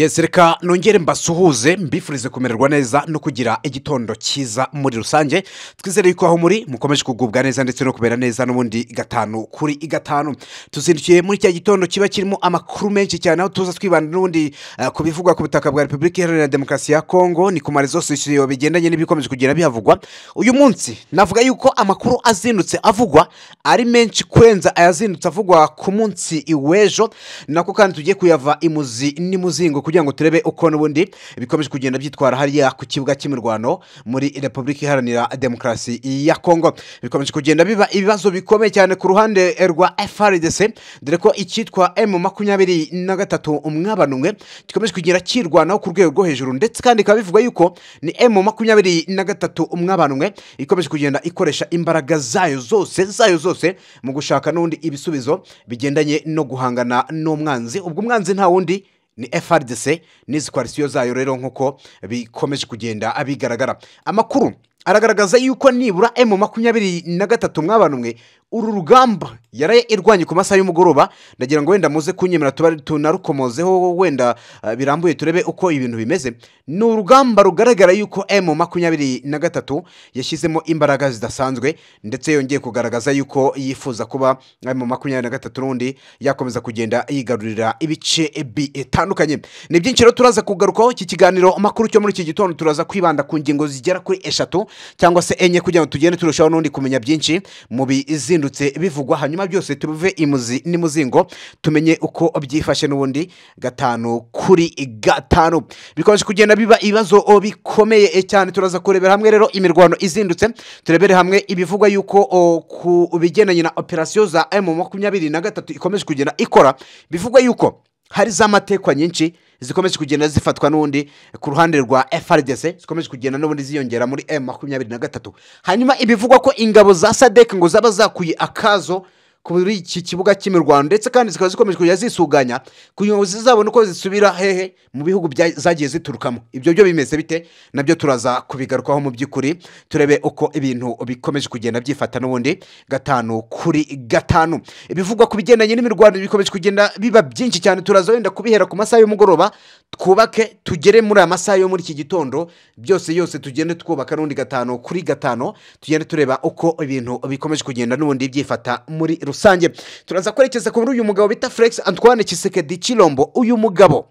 yesi nongere mbasuhuze mbifurize kumererwa neza no kugira igitondo cyiza muri rusange twizere yuko aho muri mukomeje kugubwa neza ndetse no kubera neza n'ubundi gatanu kuri gatanu tuzindukiye muri cya gitondo kiba kirimo amakuru menshi cyane aho tuza twibanda n'ubundi eh, ku bivugwa ku butaka bwa repubulika iharanira demokarasi ya kongo ni ku marezo sosiyo bigendanye n'ibikomeje kugenda bihavugwa uyu munsi navuga yuko amakuru azindutse avugwa ari menshi kurenza ayazindutse avugwa ku munsi iw'ejo nako kandi tugiye kuyava imuzi n'imuzingo kugira ngo turebe uko n'ubundi bikomeje kugenda byitwara hariya ku kibuga cy'imirwano muri repubulika iharanira demokarasi ya kongo bikomeje kugenda biba ibibazo bikomeye cyane ku ruhande rwa frdc dore ko icyitwa m makumyabiri na gatatu umwe gikomeje kugenda kirwanaho ku rwego rwo hejuru ndetse kandi bikaba bivugwa yuko ni m makumyabiri na gatatu umwe ikomeje kugenda ikoresha imbaraga zayo zose zayo zose mu gushaka n'ubundi ibisubizo bigendanye no guhangana n'umwanzi ubwo umwanzi nta wundi ni FRDC n'izi koalisiyo zayo rero nk'uko bikomeje kugenda bigaragara amakuru aragaragaza yuko nibura emu makumyabiri na gatatu mwabantu mwe uru rugamba yaraye irwanye ku masaha y'umugoroba ndagira ngo wenda muze kunyemera tunarukomozeho wenda uh, birambuye turebe uko ibintu bimeze ni urugamba rugaragara yuko emu makumyabiri na gatatu yashyizemo imbaraga zidasanzwe ndetse yongeye kugaragaza yuko yifuza kuba emu makumyabiri na gatatu rundi yakomeza kugenda yigarurira ibice bitandukanye ni byinshi rero turaza kugarukaho iki kiganiro makuru cyo muri iki gitondo turaza kwibanda ku ngingo zigera kuri eshatu cyangwa se enye kugira ngo tugende turushaho n'undi kumenya byinshi mu bizindu byahindutse bivugwa hanyuma byose tuve imuzi n'imuzingo tumenye uko byifashe n'ubundi gatanu kuri gatanu bikomeje kugenda biba ibibazo bikomeye eh, cyane turaza kurebera hamwe rero imirwano izindutse turebere hamwe ibivugwa yuko ku bigendanye na operasiyo za emu makumyabiri na gatatu ikomeje kugenda ikora bivugwa yuko hari za matekwa nyinshi zikomeje kugenda zifatwa n’undi ku ruhande rwa FRDC zikomeje kugenda n'ubundi ziyongera muri M makumyabiri na gatatu hanyuma ibivugwa ko ingabo za sadek ngo zaba zakuye akazo kuri iki kibuga cy'imirwano ndetse kandi zikaba zikomeje kujya zisuganya kugira ngo zizabone uko zisubira hehe mu bihugu zagiye ziturukamo ibyo byo bimeze bite nabyo turaza kubigarukaho mu by'ukuri turebe uko ibintu bikomeje kugenda byifata n'ubundi gatanu kuri gatanu ibivugwa ku bigendanye n'imirwano bikomeje kugenda biba byinshi cyane turaza wenda kubihera ku masaha y'umugoroba twubake tugere muri aya masaha yo muri iki gitondo byose yose tugende twubaka n'ubundi gatanu kuri gatanu tugende tureba uko ibintu bikomeje kugenda n'ubundi byifata muri rusange rusange turaza kwerekeza kuri uyu mugabo bita Felix Antoine Kisekedi Chilombo uyu mugabo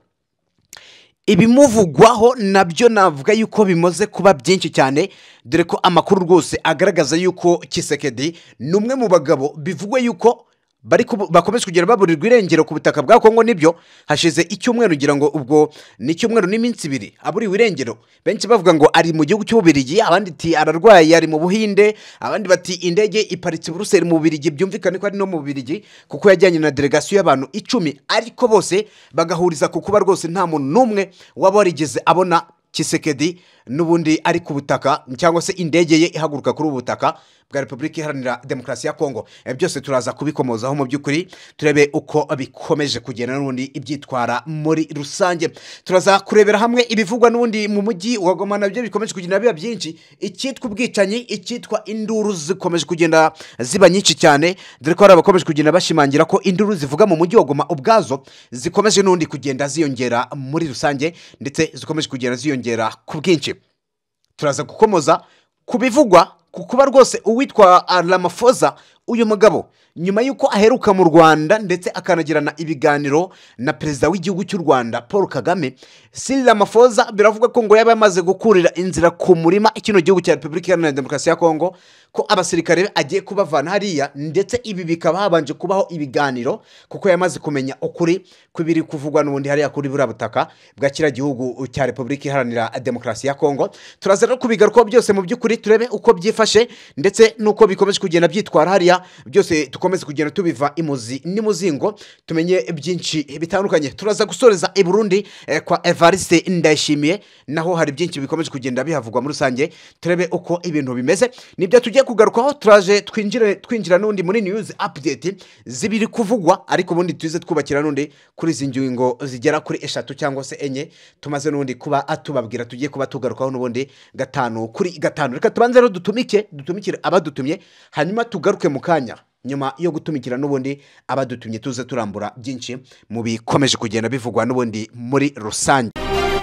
ibimuvugwaho nabyo navuga yuko bimaze kuba byinshi cyane dore ko amakuru rwose agaragaza yuko Kisekedi ni umwe mu bagabo bivugwa yuko bakomeze kugera baburirwa irengero ku butaka bwa kongo nibyo hashize icyumweru ngira ngo ubwo ni icyumweru n'iminsi ibiri aburiwe irengero benshi bavuga ngo ari mu gihugu cy'ububirigi abandi ati ararwaye ari mu buhinde abandi bati indege iparitse i mu bubirigi byumvikane ko ari no mu bubirigi kuko yajyanye na delegasiyo y'abantu icumi ariko bose bagahuriza ku kuba rwose nta muntu n'umwe waba warigeze abona kisekedi n'ubundi ari ku butaka cyangwa se indege ye ihaguruka kuri ubu butaka bwa repubulika iharanira demokarasi ya kongo eh, byose turaza kubikomozaho mu by'ukuri turebe uko bikomeje kugenda n'ubundi ibyitwara muri rusange turaza kurebera hamwe ibivugwa n'ubundi mu mujyi wa goma nabyo bikomeje kugenda biba byinshi icyitwa ubwicanyi icyitwa induru zikomeje kugenda ziba nyinshi cyane dore ko hari abakomeje kugenda bashimangira ko induru zivuga mu mujyi wa goma ubwazo zikomeje n'ubundi kugenda ziyongera muri rusange ndetse zikomeje kugenda ziyongera ku bwinshi turaza gukomoza ku bivugwa ku kuba rwose uwitwa aramafoza uyu mugabo nyuma y'uko aheruka mu rwanda ndetse akanagirana ibiganiro na perezida w'igihugu cy'u rwanda paul kagame sirira amafoza biravuga ko ngo yaba yamaze gukurira inzira ku murima ikino gihugu cya repubulika iharanira demokarasi ya kongo ko abasirikare agiye kubavana hariya ndetse ibi bikaba habanje kubaho ibiganiro kuko yamaze kumenya ukuri ibiri kuvugwa n'ubundi hariya kuri buriya butaka bwa kiriya gihugu cya repubulika iharanira demokarasi ya kongo turaza no kubigarukaho byose mu by'ukuri turebe uko byifashe ndetse n'uko bikomeje kugenda byitwara hariya byose dukomeze kugenda tubiva imuzi n'imuzingo tumenye byinshi bitandukanye turaza gusoreza i burundi eh, kwa evariste ndayishimiye naho hari byinshi bikomeje kugenda bihavugwa muri rusange turebe uko ibintu bimeze nibyo tugiye kugarukaho turaje twinjire twinjira n'undi muri news update zibiri kuvugwa ariko ubundi tuze twubakira n'undi kuri izi ngingo zigera kuri eshatu cyangwa se enye tumaze n'undi kuba atubabwira tugiye kuba tugarukaho n'ubundi gatanu kuri gatanu reka tubanze rero dutumike dutumikire abadutumye hanyuma tugaruke mu kanya nyuma yo gutumikira n'ubundi abadutumye tuze turambura byinshi mu bikomeje kugenda bivugwa n'ubundi muri rusange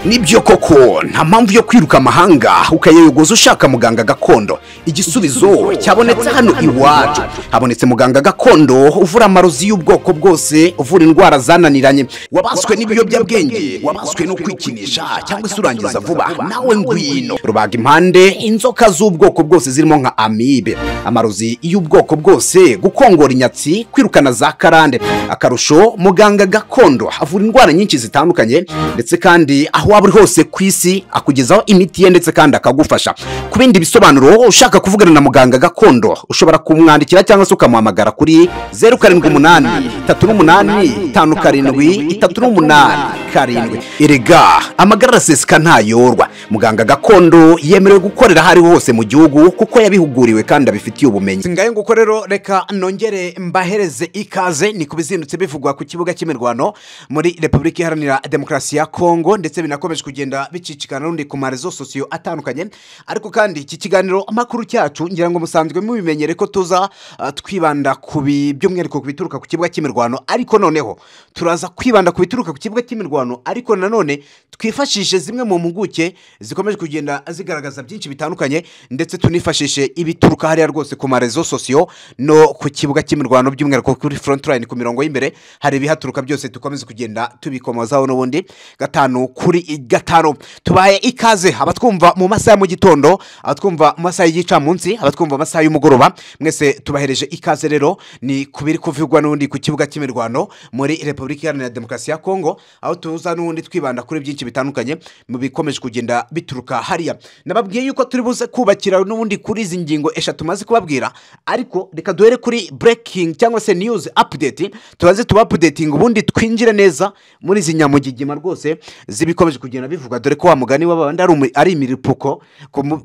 nibyo koko nta mpamvu yo kwiruka amahanga ukayayogoza ushaka muganga gakondo igisubizo cyabonetse hano iwacu habonetse muganga gakondo uvura amarozi y'ubwoko bwose uvura indwara zananiranye wabaswe n'ibiyobyabwenge wabaswe no kwikinisha cyangwa se urangiza vuba nawe ngwino rubaga impande inzoka z'ubwoko bwose zirimo nka amibe amarozi y'ubwoko bwose gukongora inyatsi kwirukana za karande akarusho muganga gakondo avura indwara nyinshi zitandukanye ndetse kandi aho waba uri hose ku isi akugezaho imiti ye ndetse kandi akagufasha ku bindi bisobanuro ushaka kuvugana na muganga gakondo ushobora kumwandikira cyangwa se ukamuhamagara kuri zeru karindwi umunani itatu n'umunani itanu karindwi itatu n'umunani karindwi erega amagara araseseka ntayorwa muganga gakondo yemerewe gukorera aho ari hose mu gihugu kuko yabihuguriwe kandi abifitiye ubumenyi ngayo nguko rero reka nongere mbahereze ikaze ni ku bizindutse bivugwa ku kibuga cy'imirwano muri repubulika iharanira demokarasi ya kongo ndetse binakomeje kugenda bicicikana n'undi ku marezo sosiyo atandukanye ariko kandi iki kiganiro amakuru cyacu ngira ngo musanzwe mubimenyere ko tuza ah, twibanda ku by'umwihariko ku bituruka ku kibuga cy'imirwano ariko noneho turaza kwibanda ku bituruka ku kibuga cy'imirwano ariko nanone twifashishe zimwe mu mpuguke zikomeje kugenda zigaragaza byinshi bitandukanye ndetse tunifashishe ibituruka hariya rwose ku marezo sosiyo no ku kibuga cy'imirwano by'umwihariko kuri forontline ku mirongo y'imbere hari ibihaturuka byose dukomeze kugenda tubikomozaho n'ubundi gatanu kuri gatanu tubaye ikaze abatwumva mu masaha ya mu gitondo abatwumva mu masaha y'igicamunsi abatwumva mu masaha y'umugoroba mwese tubahereje ikaze rero ni ku biri kuvugwa n'ubundi ku kibuga cy'imirwano muri repubulika repubulika iharanira demokarasi ya kongo aho tuza n'ubundi twibanda kuri byinshi bitandukanye mu bikomeje kugenda bituruka hariya nababwiye yuko turi buze kubakira n'ubundi kuri izi ngingo eshatu tumaze kubabwira ariko reka duhere kuri breaking cyangwa se news update tubaze tuba updating ubundi twinjire neza muri izi nyamugigima rwose zibikomeje kugenda bivuga dore ko wa mugani w'abandi ari imiripuko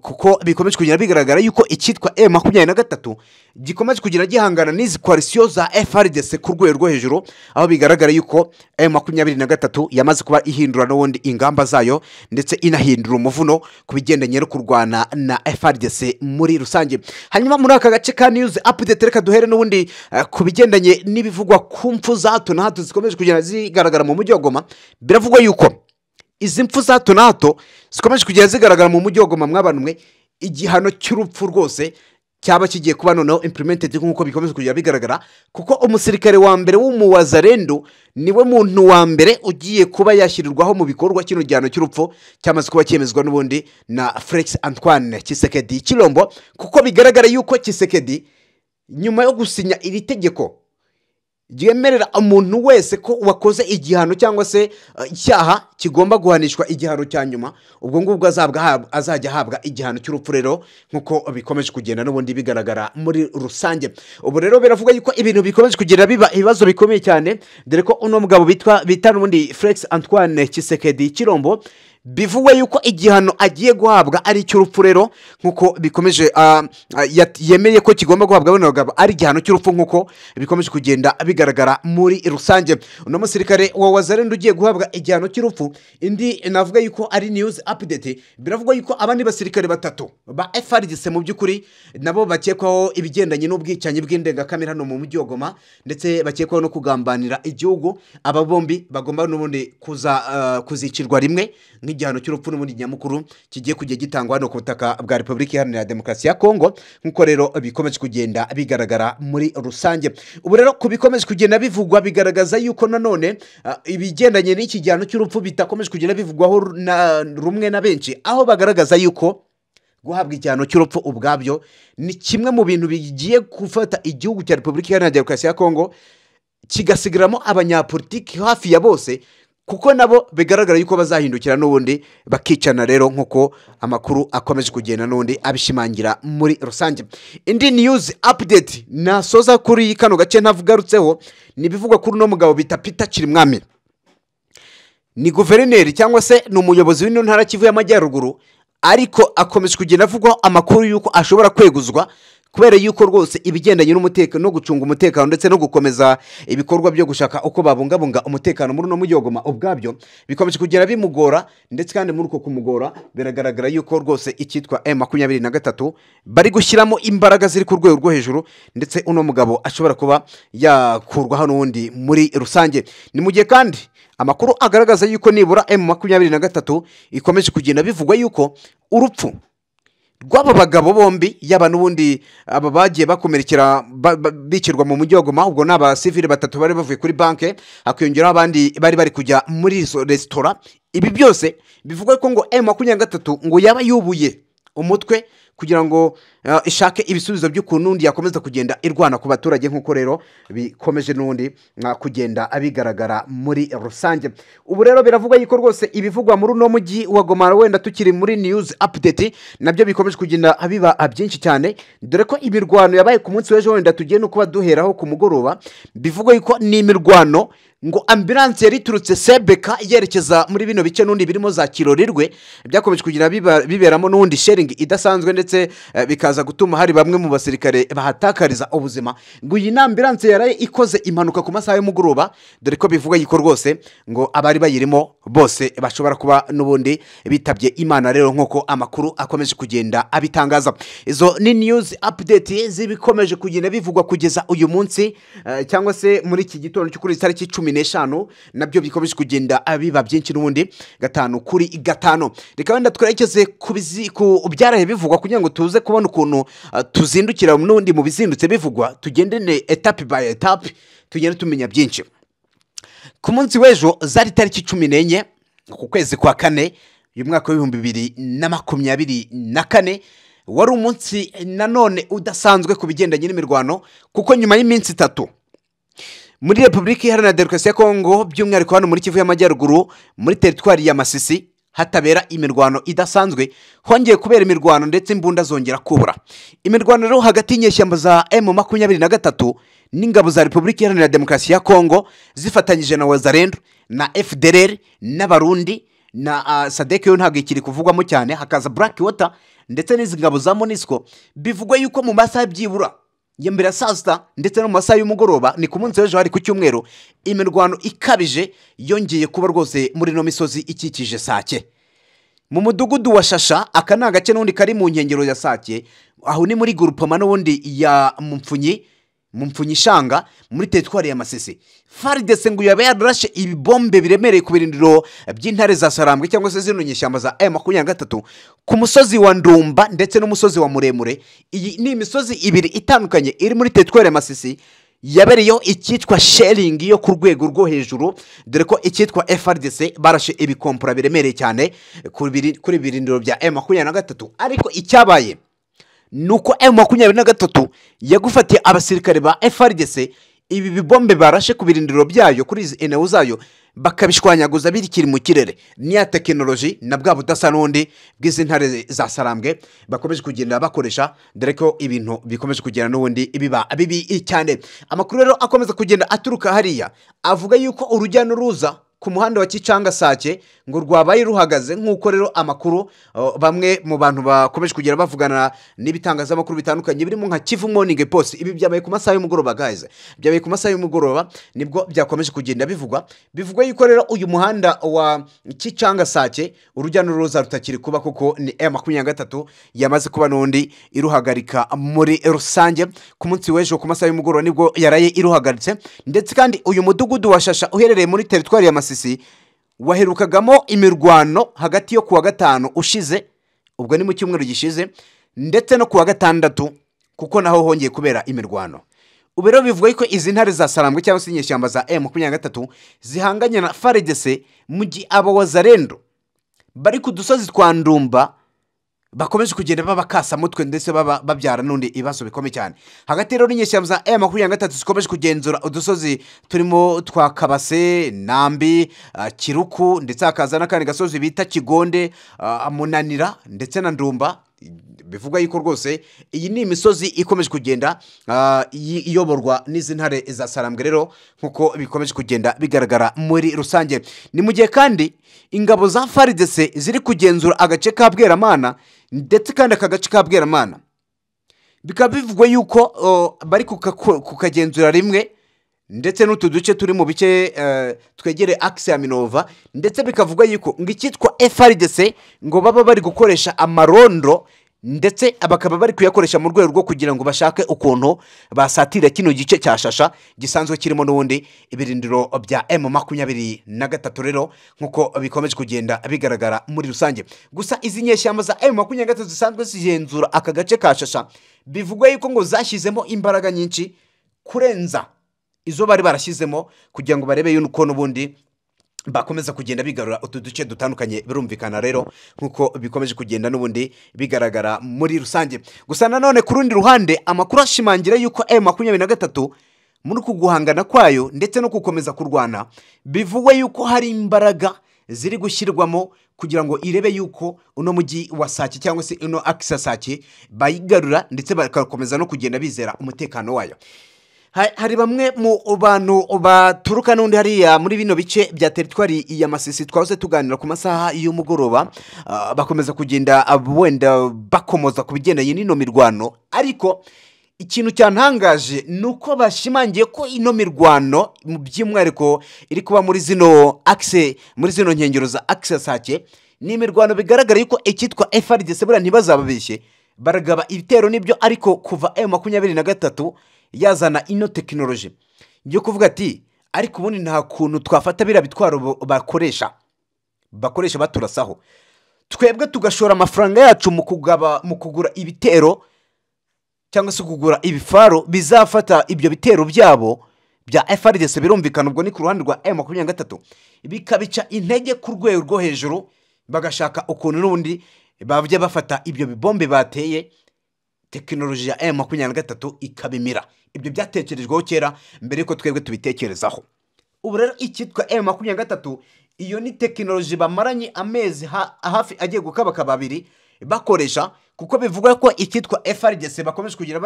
kuko bikomeje kugenda bigaragara yuko icyitwa e makumyabiri na gatatu gikomeje kugenda gihangana n'izi koalisiyo za frdc ku rwego rwo hejuru aho bigaragara bigaragara yuko ayo makumyabiri na gatatu yamaze kuba ihindura n'ubundi ingamba zayo ndetse inahindura umuvuno ku bigendanye no kurwana na FARDC muri rusange hanyuma muri aka gace ka news update reka duhere n'ubundi eh, ku bigendanye n'ibivugwa ku mpfu za hato na hato zikomeje kugenda zigaragara mu mujyi wa Goma biravugwa yuko izi mpfu za hato na hato zikomeje kugenda zigaragara mu mujyi wa Goma mwabantu mwe igihano cy'urupfu rwose cyaba kigiye kuba noneho implemented nk'uko bikomeza kujya bigaragara kuko umusirikare wa mbere ni we muntu wa mbere ugiye kuba yashyirirwaho mu bikorwa kino gihano cy'urupfu cyamaze kuba cyemezwa n'ubundi na felix antoine kisekedi kirombo kuko bigaragara yuko kisekedi nyuma yo gusinya iri tegeko ryemerera umuntu wese ko wakoze igihano cyangwa se uh, icyaha kigomba guhanishwa igihano cya nyuma ubwo ngubwo azajya ahabwa igihano cy'urupfu rero nk'uko bikomeje kugenda n'ubundi bigaragara muri rusange ubu rero biravuga yuko ibintu bikomeje kugenda biba ibibazo bikomeye cyane dore ko uno mugabo bita n'ubundi felix antoine kisekedi kirombo bivugwa yuko igihano agiye guhabwa ari icy'urupfu rero nk'uko bikomeje ah, ah, yemereye ko kigomba guhabwa bano bagabo ari igihano cy'urupfu nk'uko bikomeje kugenda bigaragara muri rusange uno musirikare wa wazarenda ugiye guhabwa igihano cy'urupfu indi navuga yuko ari niyuzi apudeti biravugwa yuko abandi basirikare batatu ba efaridise mu by'ukuri nabo bakekwaho ibigendanye n'ubwicanyi bw'indengakamere hano mu mujyi wa goma ndetse bakekwaho no kugambanira igihugu aba bombi bagomba n'ubundi ah, kuzicirwa rimwe igihano cy'urupfu n'ubundi nyamukuru kigiye kujya gitangwa hano ku butaka bwa repubulika iharanira demokarasi ya kongo nk'uko rero bikomeje kugenda bigaragara muri rusange ubu rero ku bikomeje kugenda bivugwa bigaragaza yuko nanone ah, ibigendanye n'iki gihano cy'urupfu bitakomeje kugenda bivugwaho na rumwe na benshi aho bagaragaza yuko guhabwa igihano cy'urupfu ubwabyo ni kimwe mu bintu bigiye gufata igihugu cya repubulika iharanira demokarasi ya kongo kigasigaramo abanyapolitiki hafi ya bose kuko nabo bigaragara yuko bazahindukira n'ubundi bakicana rero nk'uko amakuru akomeje kugenda n'ubundi abishimangira muri rusange indi niyuzi apudeti nasoza kuri kano gace ntavugarutseho ni ibivugwa kuri uno mugabo bita pita kirimwami ni guverineri cyangwa se ni umuyobozi w'ino ntara kivu y'amajyaruguru ariko akomeje kugenda avugwaho amakuru y'uko ashobora kweguzwa kubera yuko rwose ibigendanye n'umutekano no gucunga umutekano ndetse no gukomeza ibikorwa byo gushaka uko babungabunga umutekano muri uno mujyogoma ubwabyo bikomeje kugera bimugora ndetse kandi muri uko kumugora biragaragara yuko rwose icyitwa m makumyabiri na gatatu bari gushyiramo imbaraga ziri ku rwego rwo hejuru ndetse uno mugabo ashobora kuba yakurwa hano undi muri rusange ni mu gihe kandi amakuru agaragaza yuko nibura m makumyabiri na gatatu ikomeje kugenda bivugwa yuko urupfu rw'aba bagabo bombi yaba n'ubundi aba bagiye bakomerekera bicirwa mu mujyi wa goma ubwo ni abasivili batatu bari bavuye kuri banki hakiyongeraho abandi bari bari kujya muri izo resitora ibi byose bivugwa ko ngo emu makumyabiri na gatatu ngo yaba yubuye umutwe kugira ngo eh, ishake ibisubizo by'ukuntu undi yakomeza kugenda irwana ku baturage nk'uko rero bikomeje n'undi kugenda abigaragara muri rusange ubu rero biravugwa yuko rwose ibivugwa muri uno mujyi wa gomara wenda tukiri muri niyuzi apudeti nabyo bikomeje kugenda biba byinshi cyane dore ko imirwano yabaye ku munsi w'ejo wenda tugiye no kuba duheraho ku mugoroba bivugwa yuko ni imirwano ngo ambilanse yari iturutse sebeka yerekeza muri bino bice n'undi birimo za kirorirwe byakomeje kugira biberamo n'ubundi sharing idasanzwe ndetse ndetse eh, bikaza gutuma hari bamwe mu basirikare bahatakariza ubuzima ngo iyi nama ambiranse yaraye ikoze impanuka ku masaha y'umugoroba dore ko bivuga yuko rwose ngo abari bayirimo bose bashobora kuba n'ubundi bitabye imana rero nk'uko amakuru akomeje kugenda abitangaza izo ni niyuzi apudeti zibikomeje kugenda bivugwa kugeza uyu munsi eh, cyangwa se muri iki gitondo cyo kuri itariki cumi n'eshanu nabyo bikomeje kugenda eh, biba byinshi n'ubundi gatanu kuri gatanu reka wenda twerekeze ku byaraye bivugwa kugira kugira ngo tuze kubona ukuntu ah, tuzindukira n'ubundi mu bizindutse bivugwa tugendane etapi bayi etapi tugende tumenya byinshi ku munsi w'ejo zari tariki cumi n'enye ku kwezi kwa kane uyu mwaka w'ibihumbi bibiri na makumyabiri na kane wari umunsi nanone udasanzwe ku bigendanye n'imirwano kuko nyuma y'iminsi itatu muri repubulika iharanira demokarasi ya kongo by'umwihariko hano muri kivu y'amajyaruguru muri teritwari ya masisi hatabera imirwano idasanzwe hongeye kubera imirwano ndetse imbunda zongera kubura imirwano rero hagati y'inyeshyamba za emu makumyabiri na gatatu n'ingabo za repubulika iharanira demokarasi ya kongo zifatanyije na wazarendo na fdr n'abarundi na ah, sadeke yo ntabwo ikiri kuvugwamo cyane hakaza burake wota ndetse n'izi ngabo za monisiko bivugwa yuko mu masaha byibura ya mbere ya saa sita ndetse no mu masaha y'umugoroba ni ku munsi w'ejo hari ku cyumweru imirwano ikabije yongeye kuba rwose muri ino misozi ikikije sake mu mudugudu wa shasha aka ni agace n'ubundi kari mu nkengero ya sake aho ni muri Gurupama n'ubundi ya mupfunyi mu mfunyishanga muri teritwari ya masese faridese ngo yaba yararashe ibibombe biremereye ku birindiro by'intare za sarambwe cyangwa se zino nyishyamba za aya e makumyabiri na gatatu ku musozi wa ndumba ndetse n'umusozi wa muremure iyi ni imisozi ibiri itandukanye iri muri teritwari ya masese yabereyeho icyitwa sheringi yo ku rwego rwo hejuru dore ko icyitwa frdc barashe ibikompura biremereye cyane kuri birindiro bya emu makumyabiri na gatatu ariko icyabaye ni uko emu makumyabiri na gatatu yagufatiye abasirikare ba FARDC ibi bibombe barashe ku birindiro byayo kuri izi enewu zayo bakabishwanyaguza birikiri mu kirere niya tekinoloji na bwa budasa n'undi bw'izi ntare za sarambwe bakomeje kugenda bakoresha dore ko ibintu bikomeje kugenda n'ubundi biba bibi cyane amakuru rero akomeza kugenda aturuka hariya avuga yuko urujya n'uruza ku muhanda wa Kicanga Kicangasake ngo rwabaye ruhagaze nk'uko rero amakuru bamwe mu bantu bakomeje kugera bavugana n'ibitangazamakuru bitandukanye birimo nka Kivu Morning Post ibi byabaye ku masaha y'umugoroba guys byabaye ku masaha y'umugoroba nibwo byakomeje kugenda bivugwa bivugwa yuko rero uyu muhanda wa Kicanga Kicangasake urujya n'uruza rutakiri kuba kuko ni M23 yamaze kuba n'undi iruhagarika muri rusange ku munsi w'ejo ku masaha y'umugoroba nibwo yaraye iruhagaritse ndetse kandi uyu mudugudu wa Shasha uherereye muri teritwari ya Masisi waherukagamo imirwano hagati yo kuwa gatanu ushize ubwo ni mu cyumweru gishize ndetse no kuwa gatandatu kuko naho hongeye kubera imirwano ubu rero bivuga ko izi ntare za sarambwe cyangwa se inyeshyamba za m e makumyabiri na gatatu zihanganye na faridese mu gihe abo wazarendo bari ku dusozi twa ndumba bakomeje kugenda mutwe ndetse baba babyara n'undi ibibazo bikomeye cyane hagati rero n'inyeshyamba za e makumyabiri na gatatu zikomeje kugenzura udusozi turimo twa kabase nambi ah, kiruku ndetse hakaza n'akandi gasozi bita kigonde ah, munanira ndetse na ndumba bivugwa yuko rwose iyi ni imisozi ikomeje kugenda ah, iyoborwa n'izi ntare za sarambwe rero nk'uko bikomeje kugenda bigaragara muri rusange ni mu gihe kandi ingabo za faridese ziri kugenzura agace ka bweramana ndetse kandi aka gace ka bweramana bikaba bivugwa yuko bari kukagenzura rimwe ndetse n'utu duce turi mu bice e, twegereye akisi ya minova ndetse bikavugwa yuko ngo icyitwa efaridese ngo baba bari gukoresha amarondo ndetse bakaba bari kuyakoresha mu rwego rwo kugira ngo bashake ukuntu basatira kino gice cya shasha gisanzwe kirimo n'ubundi ibirindiro bya M makumyabiri na gatatu rero nk'uko bikomeje kugenda bigaragara muri rusange gusa izi nyeshyamba za emu makumyabiri na gatatu zisanzwe zigenzura aka gace ka shasha bivugwa yuko ngo zashyizemo imbaraga nyinshi kurenza izo bari barashyizemo kugira ngo barebe yuko n'ubundi bakomeza kugenda bigarura utu duce dutandukanye birumvikana rero nk'uko bikomeje kugenda n'ubundi bigaragara muri rusange gusa nanone ku rundi ruhande amakuru ashimangira yuko m makumyabiri na gatatu muri uku guhangana kwayo ndetse no gukomeza kurwana bivugwa yuko hari imbaraga ziri gushyirwamo kugira ngo irebe yuko uno mujyi wa Saki cyangwa se ino akisa sake bayigarura ndetse bagakomeza no kugenda bizera umutekano wayo hari bamwe mu bantu baturuka n'undi hariya muri bino bice bya teritwari ya masisi twahose tuganira ku masaha y'umugoroba ah, bakomeza kugenda wenda bakomoza ku bigendanye n'ino mirwano ariko ikintu cyantangaje ni uko bashimangiye ko ino mirwano by'umwihariko iri kuba muri zino akise muri zino nkengero za akise sake ni imirwano bigaragara yuko icyitwa efuperi gisebura ntibazababeshye baragaba ibitero nibyo ariko kuva emu makumyabiri na gatatu yazana ino tekinoloji yo kuvuga ati ariko ubundi nta kuntu twafata biriya bitwaro bakoresha bakoresha baturasaho twebwe tugashora amafaranga yacu mu kugaba mu kugura ibitero cyangwa se kugura ibifaro bizafata ibyo bitero byabo bya FRDC birumvikana ubwo ni ku ruhande rwa e M23 bikabica intege ku rwego rwo hejuru bagashaka ukuntu n'ubundi bajya bafata ibyo bibombe bateye tekinoloji ya emu makumyabiri na gatatu ikaba imira ibyo byatekerejweho kera mbere y'uko twebwe tubitekerezaho ubu rero icyitwa emu makumyabiri na gatatu iyo ni tekinoloji bamaranye amezi hafi agiye gukabakaba babiri bakoresha kuko bivugwa ko icyitwa efaridesi bakomeje kugira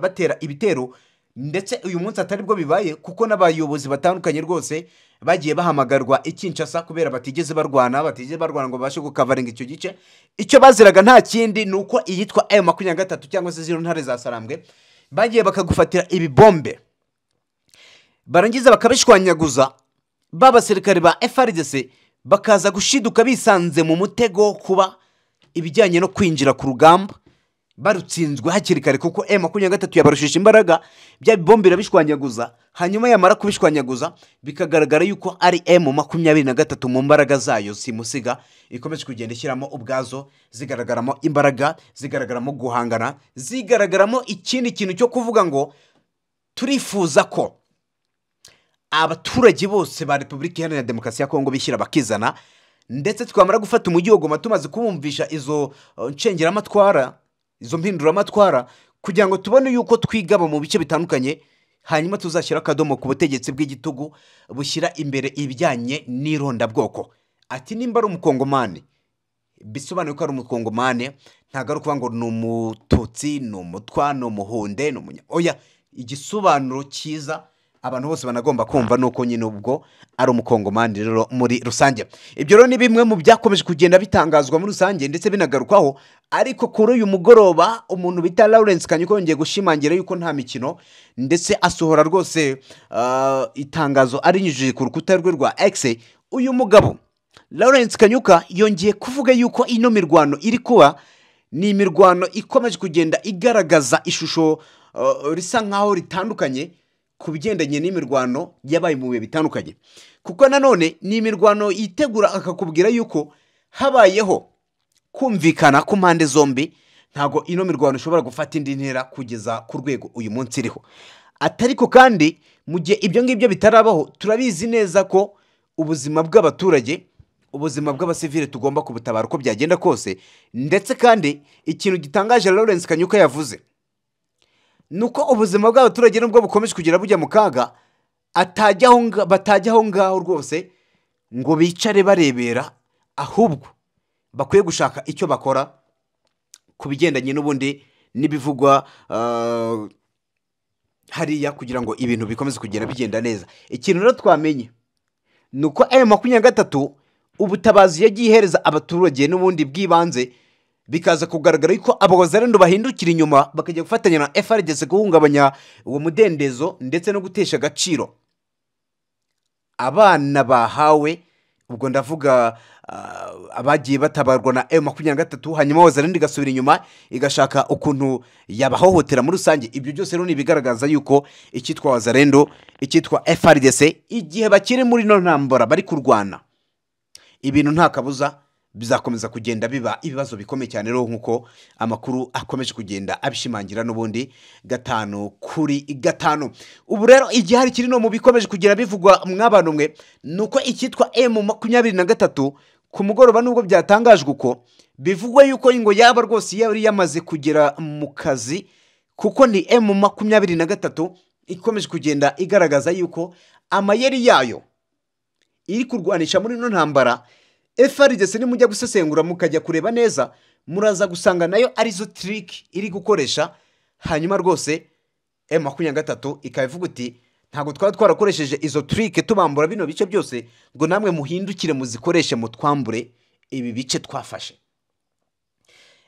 batera ibitero ndetse uyu munsi atari bwo bibaye kuko n'abayobozi batandukanye rwose bagiye bahamagarwa ikinshasa kubera batigeze barwana batigeze barwana ngo babashe gukavaringa icyo gice icyo baziraga nta kindi ni uko iyitwa m makumyabiri na gatatu cyangwa se zino ntare za sarambwe bagiye bakagufatira ibibombe barangiza bakabishwanyaguza b’abasirikare ba frdc bakaza gushiduka bisanze mu mutego kuba ibijyanye no kwinjira ku rugamba barutsinzwe hakiri kare kuko e makumyabiri na gatatu yabarushije imbaraga bya bombe irabishwanyaguza hanyuma yamara kubishwanyaguza bikagaragara yuko ari emu makumyabiri na gatatu mu mbaraga zayo simusiga ikomeje kugenda ishyiramo ubwazo zigaragaramo imbaraga zigaragaramo guhangana zigaragaramo ikindi kintu cyo kuvuga ngo turifuza ko abaturage bose ba repubulika iharanira demokarasi ya kongo bishyira bakizana ndetse twamara gufata umujyi wa goma tumaze kubumvisha izo uh, nshengereamatwara izo mpinduramatwara kugira ngo tubone yuko twigaba mu bice bitandukanye hanyuma tuzashyira akadomo ku butegetsi bw'igitugu bushyira imbere ibijyanye n'irondabwoko ati nimba ari umukongomani bisobanuye ko ari umukongomane ntabwo ari ukuvuga ngo ni umututsi ni umutwa ni umuhunde ni oya igisobanuro cyiza abantu bose banagomba kumva nuko nyine ubwo ari umukongomani rero muri rusange ibyo rero ni bimwe mu byakomeje kugenda bitangazwa muri rusange ndetse binagarukwaho ariko kuri uyu mugoroba umuntu bita lawurence kanyuko yongeye gushimangira yuko nta mikino ndetse asohora rwose uh, itangazo arinyujije ku rukuta rwe rwa exe uyu mugabo lawurence kanyuka yongeye kuvuga yuko ino mirwano iri kuba ni imirwano ikomeje kugenda igaragaza ishusho uh, risa nkaho ritandukanye ku bigendanye n'imirwano yabaye mu bihe bitandukanye kuko nanone ni imirwano yitegura akakubwira yuko habayeho kumvikana ku mpande zombi ntabwo ino mirwano ishobora gufata indi ntera kugeza ku rwego uyu munsi iriho atariko kandi mu gihe ibyo ngibyo bitarabaho turabizi neza ko ubuzima bw'abaturage ubuzima bw'abasivile tugomba kubutabara uko byagenda kose ndetse kandi ikintu gitangaje lawrence kanyuka yavuze ni uko ubuzima bw'abaturage nubwo bukomeje kugera bujya mu kaga batajya aho ngaho rwose ngo bicare barebera ahubwo bakwiye gushaka icyo bakora ku bigendanye n'ubundi n'ibivugwa ah, hariya kugira ngo ibintu bikomeze kugenda bigenda neza ikintu rero twamenye ni uko emu makumyabiri na gatatu ubutabazi yagiye ihereza abaturage n'ubundi bw'ibanze bikaza kugaragara yuko abo bazarendo bahindukira inyuma bakajya gufatanya na FRDC guhungabanya uwo mudendezo ndetse no gutesha agaciro abana bahawe ubwo ndavuga ah, abagiye batabarwa na m e makumyabiri na gatatu hanyuma wazarenda igasubira inyuma igashaka ukuntu yabahohotera muri rusange ibyo byose rero ni ibigaragaza yuko icyitwa wazarendo icyitwa FRDC igihe bakiri muri ino ntambara bari kurwana ibintu nta kabuza bizakomeza kugenda biba ibibazo bikomeye cyane rero nk'uko amakuru akomeje kugenda abishimangira n'ubundi gatanu kuri gatanu ubu rero igihari kiri no mu bikomeje kugera bivugwa mw'abantu umwe ni uko icyitwa emu makumyabiri na gatatu ku mugoroba nubwo byatangajwe uko bivugwa yuko ingo yaba rwose yari yamaze kugera mu kazi kuko ni emu makumyabiri na gatatu ikomeje kugenda igaragaza yuko amayeri yayo iri kurwanisha muri ino ntambara efarigese nimujya gusesengura mukajya kureba neza muraza gusanga nayo arizo tiriki iri gukoresha hanyuma rwose emu eh, makumyabiri na gatatu ikaba ivuga uti ntabwo twaba twarakoresheje izo tiriki tubambura bino bice byose ngo namwe muhindukire muzikoreshe mutwambure ibi bice twafashe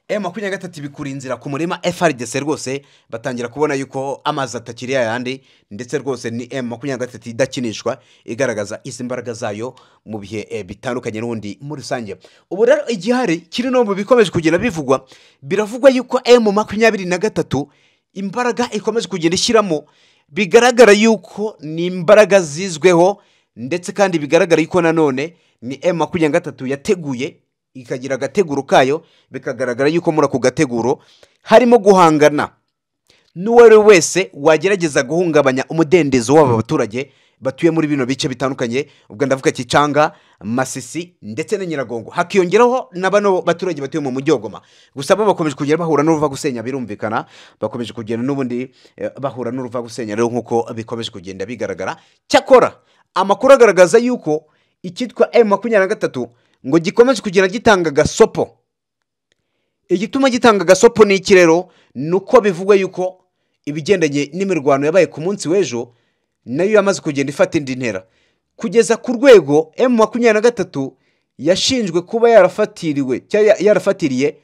emu makumyabiri na gatatu bikura inzira ku murima FRDC rwose batangira kubona yuko amazi atakiri ayandi ndetse rwose ni emu makumyabiri na gatatu idakinishwa igaragaza izi mbaraga zayo mu bihe eh, bitandukanye n'ubundi muri rusange ubu rero igihari kiri no mu bikomeje kugenda bivugwa biravugwa yuko emu makumyabiri na gatatu imbaraga ikomeje kugenda ishyiramo bigaragara yuko ni imbaraga zizweho ndetse kandi bigaragara yuko nanone ni emu makumyabiri na gatatu yateguye ikagira agateguro kayo bikagaragara yuko muri ako gateguro harimo guhangana n'uwo ari we wese wagerageza guhungabanya umudendezo w'aba baturage batuye muri bino bice bitandukanye ubwo ndavuga kicanga masisi ndetse na nyiragongo hakiyongeraho na bano baturage batuye mu mujyi wa goma gusa bo bakomeje kugenda bahura n'uruva gusenya birumvikana bakomeje kugenda n'ubundi eh, bahura n'uruva gusenya rero nk'uko bikomeje kugenda bigaragara cyakora amakuru agaragaza yuko icyitwa emu makumyabiri na gatatu ngo gikomeze kugenda gitanga agasopo igituma gitanga agasopo ni ikirero ni uko bivugwa yuko ibigendanye n'imirwano yabaye ku munsi w'ejo nayo yamaze kugenda ifata indi ntera kugeza ku rwego emu makumyabiri na gatatu yashinjwe kuba yarafatiriwe cyangwa yarafatiriye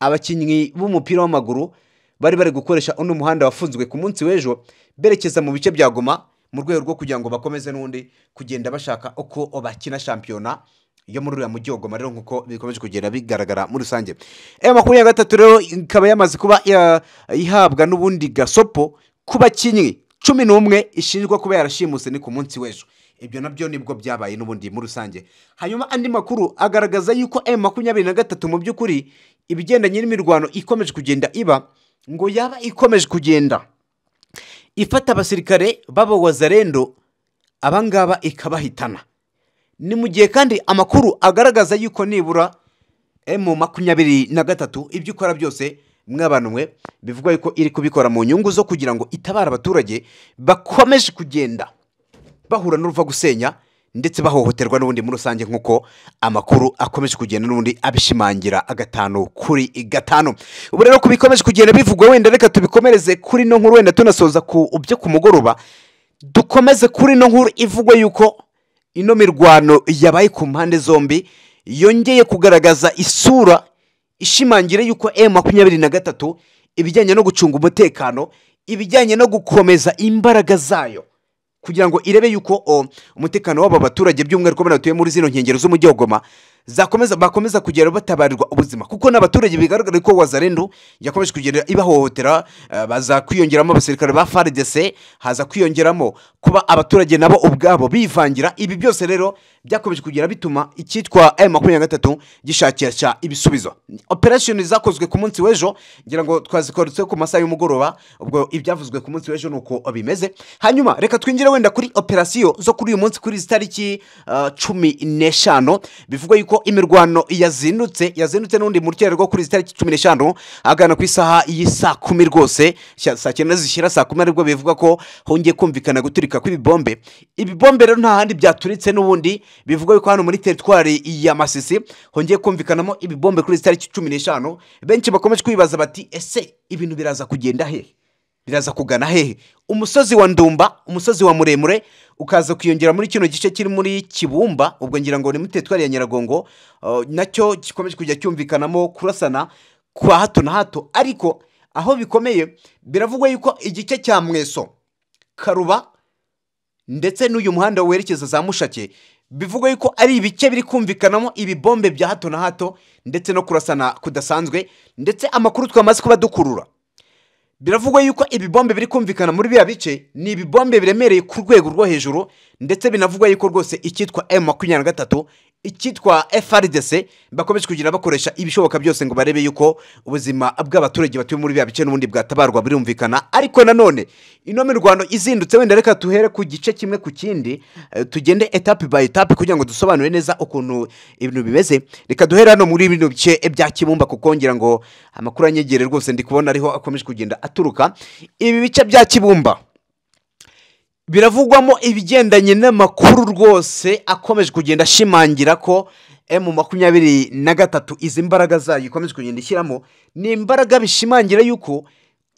abakinnyi b'umupira w'amaguru bari bari gukoresha uno muhanda wafunzwe ku munsi w'ejo berekeza mu bice bya goma mu rwego rwo kugira ngo bakomeze n'undi kugenda bashaka uko bakina shampiyona yo muri uriya mujyi wa Goma rero nk'uko bikomeje kugenda bigaragara muri rusange aya makuru ya gatatu rero ikaba yamaze kuba ihabwa n'ubundi gasopo ku bakinnyi cumi n'umwe ishinjwa kuba yarashimuse ni ku munsi w'ejo ibyo nabyo nibwo byabaye n'ubundi muri rusange hanyuma andi makuru agaragaza yuko emu makumyabiri na gatatu mu by'ukuri ibigendanye n'imirwano ikomeje kugenda iba ngo yaba ikomeje kugenda ifata abasirikare b'abawazarendo abangaba ikabahitana ni mu gihe kandi amakuru agaragaza yuko nibura emu eh, makumyabiri na gatatu ibyo ukora byose mwabanwe bivugwa yuko iri kubikora mu nyungu zo kugira ngo itabare abaturage bakomeje kugenda bahura n'uruva gusenya ndetse bahohoterwa n'ubundi muri rusange nk'uko amakuru akomeje kugenda n'ubundi abishimangira agatanu kuri gatanu ubu rero ko bikomeje kugenda bivugwa wenda reka tubikomereze kuri no nkuru wenda tunasoza ku byo ku mugoroba dukomeze kuri no nkuru ivugwa yuko ino mirwano yabaye ku mpande zombi yongeye kugaragaza isura ishimangira y'uko e makumyabiri na gatatu ibijyanye no gucunga umutekano ibijyanye no gukomeza imbaraga zayo kugira ngo irebe yuko umutekano w'aba baturage by'umwihariko batuye muri zino nkengero z'umujyi wa goma zakomeza bakomeza kugera batabarirwa ubuzima kuko n'abaturage bigaragara ko wazarendo yakomeje kugera ibahohotera eh, baza kwiyongeramo abasirikare ba FARDC haza kwiyongeramo kuba abaturage nabo ubwabo bivangira ibi byose rero byakomeje kugera bituma icyitwa M23 gishakisha ibisubizo operation zakozwe ku munsi w'ejo ngira ngo twazikoretse ku masaha y'umugoroba ubwo ibyavuzwe ku munsi w'ejo ni uko bimeze hanyuma reka twinjire wenda kuri operasiyo zo kuri uyu munsi kuri tariki eh, cumi 15 bivugwa yuko ko imirwano yazindutse yazindutse n'undi mu rugero rwo kuri izi tariki cumi n'eshanu agana ku isaha iyi saa kumi rwose saa cyenda zishyira saa kumi aribwo bivuga ko hongeye kumvikana guturika kw'ibibombe ibibombe rero nta handi byaturitse n'ubundi bivuga ko hano muri teritwari ya masisi hongeye kumvikanamo ibibombe kuri izi tariki cumi n'eshanu benshi bakomeje kwibaza bati ese ibintu biraza kugenda he biraza kugana hehe umusozi wa ndumba umusozi wa muremure ukaza kwiyongera muri kino gice kiri muri kibumba ubwo ngira ngo ni muri ya nyiragongo uh, nacyo gikomeje kujya cyumvikanamo kurasana kwa hato na hato ariko aho bikomeye biravugwa yuko igice cya mweso karuba ndetse n'uyu muhanda werekeza za mushake bivugwa yuko ari ibice biri kumvikanamo ibibombe bya hato na hato ndetse no kurasana kudasanzwe ndetse amakuru twamaze kuba dukurura biravugwa yuko ibibombe biri kumvikana muri biriya bice ni ibibombe biremereye ku rwego rwo hejuru ndetse binavugwa yuko rwose icyitwa m makumyabiri na gatatu icyitwa FRDC bakomeje kugira bakoresha ibishoboka byose ngo barebe yuko ubuzima bw'abaturage batuye muri bya bice n'ubundi bwatabarwa birumvikana ariko nanone ino mirwano izindutse wenda reka tuhere ku gice kimwe ku kindi eh, tugende etape by etape kugira ngo dusobanure neza ukuntu ibintu bimeze reka duhere hano muri bino bice bya Kibumba kuko ngira ngo amakuru anyegere rwose ndi kubona ariho akomeje kugenda aturuka ibi bice bya Kibumba biravugwamo ibigendanye n'amakuru rwose akomeje kugenda ashimangira ko emu eh, makumyabiri na gatatu izi mbaraga zayo ikomeje kugenda ishyiramo ni imbaraga bishimangira yuko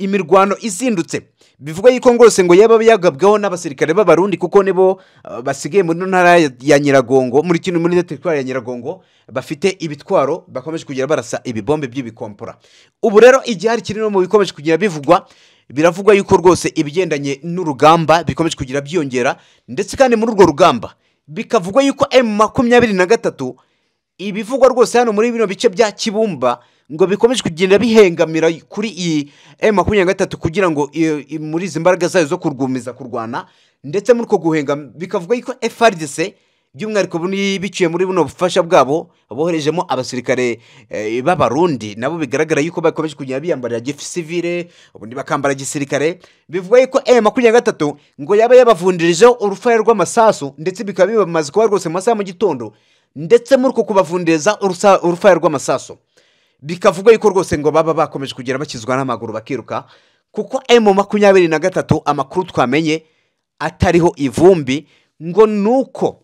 imirwano izindutse bivuga yuko rwose ngo yaba yagabweho n'abasirikare b'abarundi kuko nibo eh, basigaye muri ntara ya nyiragongo muri kino muri teritwari ya nyiragongo bafite ibitwaro bakomeje kugira barasa ibibombe by'ibikompora ubu rero igihe hari kinini mu bikomeje kugira bivugwa biravugwa yuko rwose ibigendanye n'urugamba bikomeje kugira byiyongera ndetse kandi muri urwo rugamba bikavugwa yuko emu makumyabiri na gatatu ibivugwa rwose hano muri bino bice bya kibumba ngo bikomeje kugenda bihengamira kuri iyi emu makumyabiri na gatatu kugira ngo muri izi mbaraga zayo zo kurwumiza kurwana ndetse muri uko guhenga bikavuga yuko frdc by'umwihariko biciye muri buno bufasha bwabo boherejemo abasirikare eh, b'abarundi nabo bigaragara yuko bakomeje kugenda biyambarira gisivire ubundi bakambara gisirikare bivuga yuko e makumyabiri na gatatu ngo yaba yabavundirijeho urufaya rw'amasasu ndetse bikaba bibamaze kuba rwose mu masaha mu gitondo ndetse muri uko kubavundireza urufaya rw’amasasu bikavugwa yuko rwose ngo baba bakomeje kugera bakizwa n'amaguru bakiruka kuko emu makumyabiri na gatatu amakuru twamenye atariho ivumbi ngo ni uko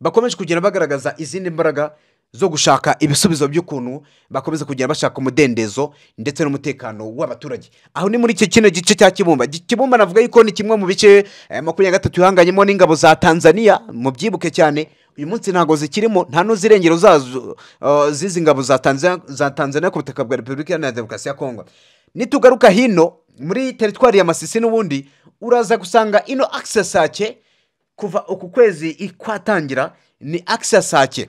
bakomeje kugenda bagaragaza izindi mbaraga zo gushaka ibisubizo by'ukuntu bakomeza kugenda bashaka umudendezo ndetse n'umutekano w'abaturage aho ni muri iki kino gice cya kibumba kibumba navuga yuko ni kimwe mu bice eh, makumyabiri na gatatu bihanganyemo n'ingabo za tanzania mu byibuke cyane uyu munsi ntabwo zikirimo nta n'uzirengero zazo eh, z'izi ngabo za tanzania ku butaka bwa repubulika ya demokarasi ya kongo nitugaruka hino muri teritwari ya masisi n'ubundi uraza gusanga ino akisesake kuva uku kwezi ikwatangira ni akisa sake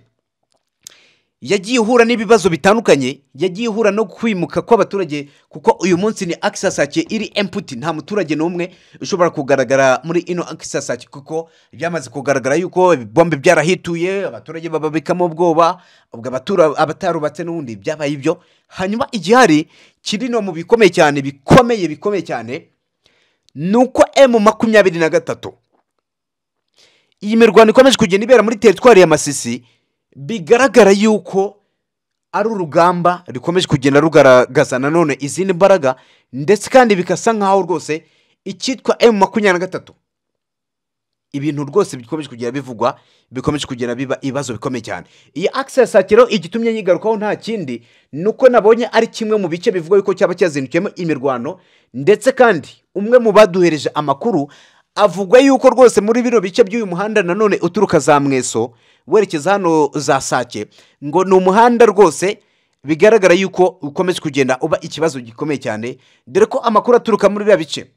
yagiye ihura n'ibibazo bitandukanye yagiye ihura no kwimuka kw'abaturage kuko uyu munsi ni akisa sake iri emputi nta muturage n'umwe ushobora kugaragara muri ino akisa kuko byamaze kugaragara yuko bombe byarahituye abaturage bababikamo ubwoba ubwo abatarubatse n'ubundi byabaye ibyo hanyuma igihari kiri no mu bikomeye cyane bikomeye bikomeye cyane ni uko emu makumyabiri na gatatu iyi mirwano ikomeje kugenda ibera muri teritwari ya masisi bigaragara yuko ari urugamba rikomeje kugenda rugaragaza nanone izindi mbaraga ndetse kandi bigasa nkaho rwose icyitwa emu makumyabiri na gatatu ibintu rwose bikomeje kugenda bivugwa bikomeje kugenda biba ibibazo bikomeye cyane iyi akisi satiro igitumye nyigarukaho nta kindi ni uko nabonye ari kimwe mu bice bivugwa yuko cyaba cyazindukiyemo imirwano ndetse kandi umwe mu baduhereje amakuru avugwa yuko rwose muri bino bice by'uyu muhanda nanone uturuka za mweso werekeza hano za sake ngo ni umuhanda rwose bigaragara yuko ukomeje kugenda uba ikibazo gikomeye cyane dore ko amakuru aturuka muri biriya bice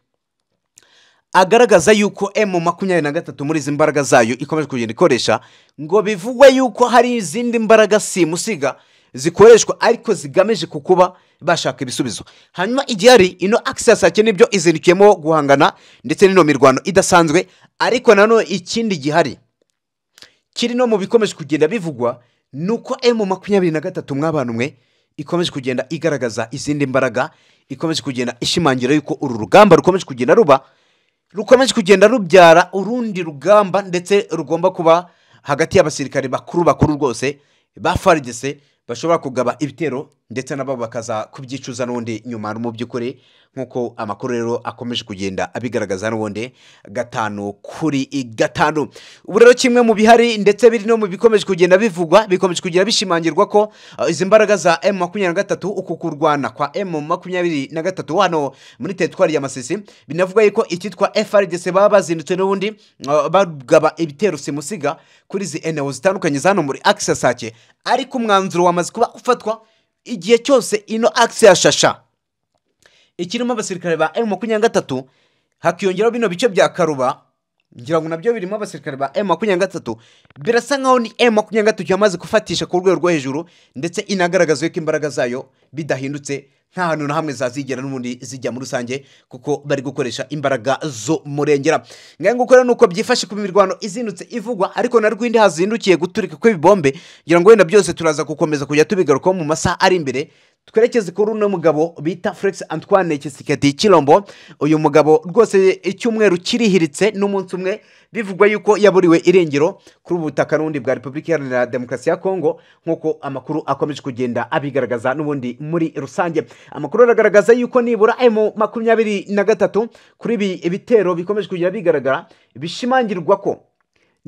agaragaza yuko emu makumyabiri na gatatu muri izi mbaraga zayo ikomeje kugenda ikoresha ngo bivugwe yuko hari izindi mbaraga simusiga zikoreshwa ariko zigamije kukuba bashaka ibisubizo hanyuma igihe hari ino akisesi akeneye nibyo izindukiyemo guhangana ndetse n'ino mirwano idasanzwe ariko nanone ikindi gihari kiri no mu bikomeje kugenda bivugwa ni uko emu makumyabiri na gatatu mwabantumwe ikomeje kugenda igaragaza izindi mbaraga ikomeje kugenda ishimangira yuko uru rugamba rukomeje kugenda ruba rukomeje kugenda rubyara urundi rugamba ndetse rugomba kuba hagati y'abasirikare bakuru bakuru rwose ba bashobora kugaba ibitero ndetse nabo bakaza kubyicuza n'undi nyuma mu by'ukuri nk'uko amakuru rero akomeje kugenda abigaragaza n'ubundi gatanu kuri gatanu ubu rero kimwe mu bihari ndetse biri no mu bikomeje kugenda bivugwa bikomeje kugenda bishimangirwa ko uh, izi mbaraga za emu makumyabiri na gatatu uku kurwana kwa emu makumyabiri na gatatu hano muri teritwari ya masisi binavuga yuko icyitwa frdc baba bazindutse n'ubundi uh, bagaba ibitero simusiga kuri izi eneo zitandukanye zano muri akisasake ariko umwanzuro wamaze kuba ufatwa igihe cyose ino akisi ya ikirimo abasirikare ba emu makumyabiri gatatu hakiyongeraho bino bice bya karuba ngira ngo nabyo birimo abasirikare ba emu makumyabiri gatatu birasa nkaho ni emu makumyabiri na gatatu yamaze gufatisha ku rwego rwo hejuru ndetse inagaragaza ko imbaraga zayo bidahindutse nta hantu na hamwe zazigera n'ubundi zijya muri rusange kuko bari gukoresha imbaraga zo murengera nguko rero uko byifashe ku mirwano izinutse ivugwa ariko na rw'indi hazindukiye guturika kw'ibibombe kugira ngo wenda byose turaza gukomeza kujya tubigarukaho mu masaha ari imbere twerekeze kuri uno mugabo bita felix antoine kisikati kirombo uyu mugabo rwose icyumweru kirihiritse n'umunsi umwe bivugwa yuko yaburiwe irengero kuri ubu butaka n'ubundi bwa repubulika iharanira demokarasi ya kongo nk'uko amakuru akomeje kugenda abigaragaza n'ubundi muri rusange amakuru aragaragaza yuko nibura emu makumyabiri na gatatu kuri ibi ibitero bikomeje kugenda bigaragara bishimangirwa ko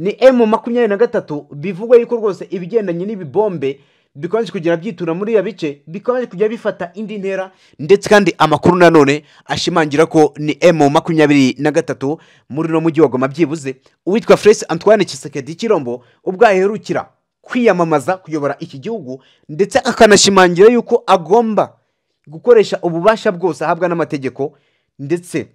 ni emu makumyabiri na gatatu bivugwa yuko rwose ibigendanye n'ibibombe bikomeje kugenda byitura muri iyo bice bikomeje kujya bifata indi ntera ndetse kandi amakuru nanone ashimangira ko ni emu makumyabiri na gatatu muri uno mujyi wa goma byibuze uwitwa Fres antoine kisekedi kirombo ubwo aherukira kwiyamamaza kuyobora iki gihugu ndetse akanashimangira yuko agomba gukoresha ububasha bwose ahabwa n'amategeko ndetse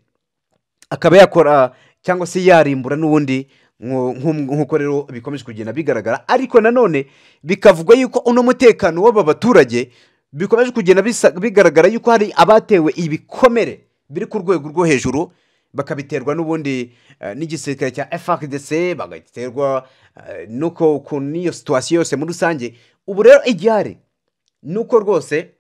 akaba yakora cyangwa se yarimbura n'ubundi nk'uko rero bikomeje kugenda bigaragara ariko nanone bikavugwa yuko uno mutekano w'aba baturage bikomeje kugenda bigaragara yuko hari abatewe ibikomere biri ku rwego rwo hejuru bakabiterwa n'ubundi eh, n'igisirikare cya FARDC bagaterwa eh, nuko ku n'iyo situwasiyo yose muri rusange ubu rero igihari nuko rwose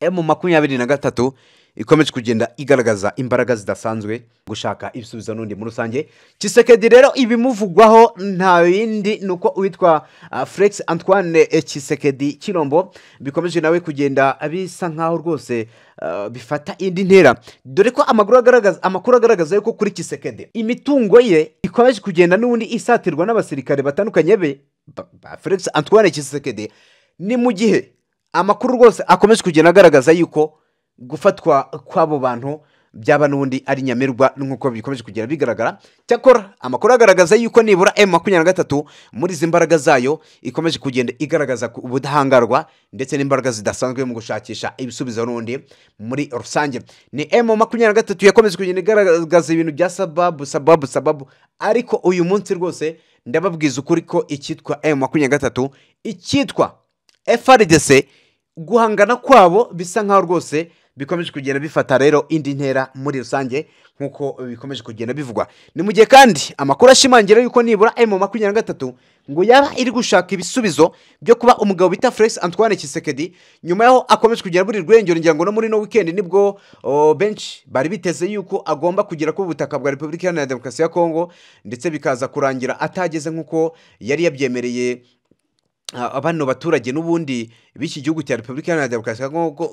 emu eh, makumyabiri na gatatu ikomeje kugenda igaragaza imbaraga zidasanzwe gushaka ibisubizo n'undi muri rusange kisekedi rero ibimuvugwaho nta bindi ni uko uwitwa ah, felix antoine kisekedi kirombo bikomeje nawe kugenda bisa nk'aho rwose ah, bifata indi ntera dore ko amakuru agaragaza yuko kuri kisekedi imitungo ye ikomeje kugenda n'ubundi isatirwa n'abasirikare batandukanye be ba felix antoine kisekedi ni mu gihe amakuru rwose akomeje kugenda agaragaza yuko gufatwa kw'abo bantu byaba n'ubundi ari nyamirwa nk'uko bikomeje kugenda bigaragara cyakora amakuru agaragaza yuko nibura emu makumyabiri na gatatu muri izi mbaraga zayo ikomeje kugenda igaragaza ubudahangarwa ndetse n'imbaraga zidasanzwe mu gushakisha ibisubizo n'undi muri rusange ni emu makumyabiri na gatatu yakomeje kugenda igaragaza ibintu bya sababu sababu sababu ariko uyu munsi rwose ndababwiza ukuri ko icyitwa emu makumyabiri na gatatu icyitwa efaridese guhangana kwabo bisa nkaho rwose bikomeje kugenda bifata rero indi ntera muri rusange nk'uko bikomeje kugenda bivugwa ni mu gihe kandi amakuru ashimangira yuko nibura emu makumyabiri na gatatu ngo yaba iri gushaka ibisubizo byo kuba umugabo bita felix antoine kisekedi nyuma yaho akomeje kugera buri rwengero ngira ngo no muri no weekend nibwo benshi bari biteze yuko agomba kugera ku butaka bwa repubulika iharanira demokarasi ya kongo ndetse bikaza kurangira atageze nk'uko yari yabyemereye Ah, bano baturage n'ubundi b'iki gihugu cya repubulika iharanira demokarasi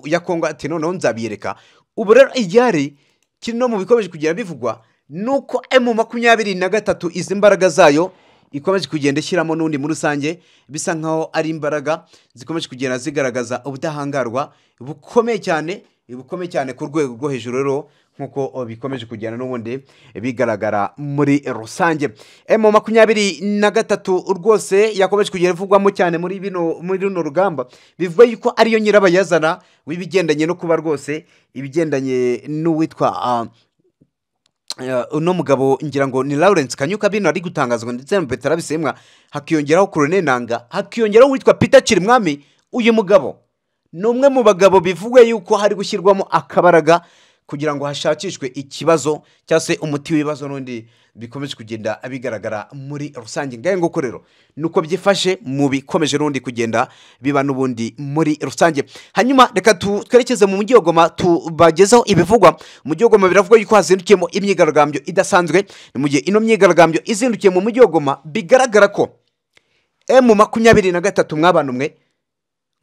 ya kongo ati noneho nzabiyereka ubu rero igihari kiri no mu bikomeje kugenda bivugwa ni uko emu makumyabiri na gatatu izi mbaraga zayo ikomeje kugenda ishyiramo n'undi muri rusange bisa nkaho ari imbaraga zikomeje kugenda zigaragaza ubudahangarwa bukomeye cyane bukomeye cyane ku rwego rwo hejuru rero nk'uko bikomeje kugenda n'ubundi bigaragara muri rusange emu eh, makumyabiri na gatatu rwose yakomeje kugenda ivugwamo cyane muri bino muri runo rugamba bivuga yuko ariyo nyirabayazana w'ibigendanye no kuba rwose ibigendanye n'uwitwa ah, eh, uno mugabo ngira ngo ni Lawrence kanyuka bino ari gutangazwa ndetse na betara bisemwa hakiyongeraho kurone nanga hakiyongeraho uwitwa pita kirimwami uyu mugabo ni umwe mu bagabo bivugwe yuko hari gushyirwamo akabaraga kugira ngo hashakishwe ikibazo cyangwa se umuti w'ibibazo n'undi bikomeje kugenda bigaragara muri rusange ngahe nguko rero nuko byifashe mu bikomeje n'ubundi kugenda biba n'ubundi muri rusange hanyuma reka twerekeze mu mujyi wa goma tubagezeho ibivugwa mujyi wa goma biravuga yuko hazindukiyemo imyigaragambyo idasanzwe mu gihe ino myigaragambyo izindukiye mu mujyi wa goma bigaragara ko emu makumyabiri na gatatu umwe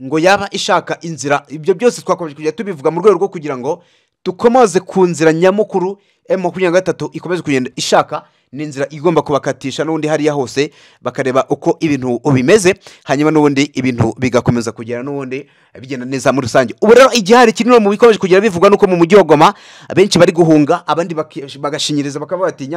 ngo yaba ishaka inzira ibyo byose twakomeje kujya tubivuga mu rwego rwo kugira ngo dukomoze ku nzira nyamukuru emu makumyabiri na gatatu ikomeze kugenda ishaka ni inzira igomba kubakatisha n'ubundi hariya hose bakareba uko ibintu bimeze hanyuma n'ubundi ibintu bigakomeza kugera n'ubundi bigenda neza muri rusange ubu rero igihari kinini mu bikomeje kugira bivugwa nuko mu mujyi wa goma benshi bari guhunga abandi bagashinyiriza bakaba bati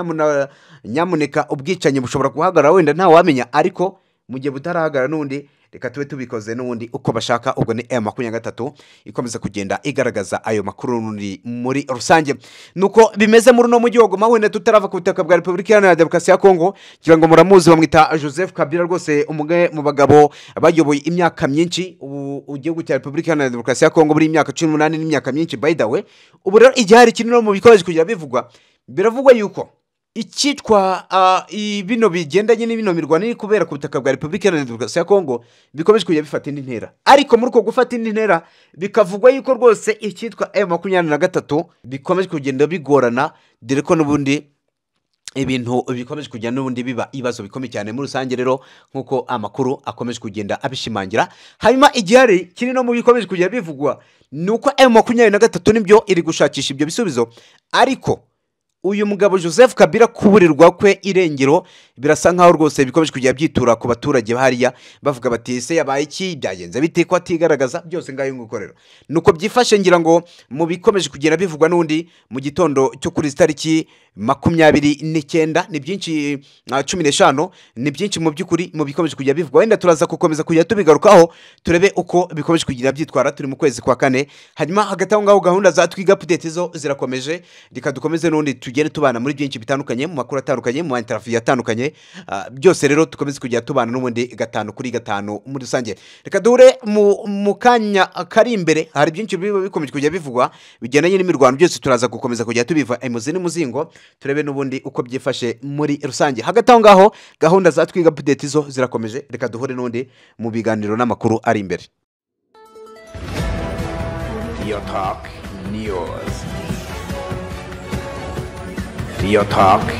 nyamuneka ubwicanyi bushobora guhagarara wenda nta wamenya ariko mu gihe butarahagara n'undi reka tube tubikoze n'ubundi uko bashaka ubwo ni m makumyabiri gatatu ikomeza kugenda igaragaza ayo makuru nundi muri rusange nuko bimeze muri uno mujyi wa goma wenda tutarava ku butaka bwa repubulika iharanira demokarasi ya kongo ngira ngo muramuzi bamwita joseph kabila rwose umwe mu bagabo bayoboye imyaka myinshi ubu igihugu cya repubulika iharanira demokarasi ya kongo buri imyaka cumi n'umunani n'imyaka myinshi by the way ubu rero igihe hari kinini mu bikomeje kugira bivugwa biravugwa yuko icyitwa bino bigendanye n'ibino mirwano iri kubera ku butaka bwa repubulika iharanira demokarasi ya kongo bikomeje kujya bifata indi ntera ariko muri uko gufata indi ntera bikavugwa yuko rwose icyitwa m makumyabiri na gatatu bikomeje kugenda bigorana dore ko n'ubundi ibintu bikomeje kugenda n'ubundi biba ibibazo bikomeye cyane muri rusange rero nk'uko amakuru akomeje kugenda abishimangira hanyuma igihari kiri no mu bikomeje kujya bivugwa ni uko m makumyabiri na gatatu nibyo iri gushakisha ibyo bisubizo ariko uyu mugabo joseph kabira kuburirwa kwe irengero birasa nkaho rwose bikomeje kujya byitura ku baturage hariya bavuga bati ese yabaye iki byagenze bite ko atigaragaza byose ngayo ngukorera nuko byifashe ngira ngo mu bikomeje kugenda bivugwa n'undi mu gitondo cyo kuri izi tariki makumyabiri n'icyenda ni byinshi ah, cumi n'eshanu ni byinshi mu by'ukuri mu bikomeje kujya bivugwa wenda turaza gukomeza kujya tubigarukaho turebe uko bikomeje kugenda byitwara turi mu kwezi kwa kane hanyuma hagati aho ngaho gahunda za twiga update zo zirakomeje reka dukomeze n'undi tugenda tubana muri byinshi bitandukanye mu makuru atandukanye mu mainitaraviyo atandukanye ah, byose rero dukomeze kujya tubana n'ubundi gatanu kuri gatanu muri rusange reka duhure mu kanya kari imbere hari byinshi biba bikomeje kujya bivugwa bigendanye n'imirwano byose turaza gukomeza kujya tubiva emuzi n'umuzingo turebe n'ubundi uko byifashe muri rusange hagati aho ngaho gahunda za twiga apudeti zo zirakomeje reka duhure n'undi mu biganiro n'amakuru ari imbere iyo taki niyozi your talk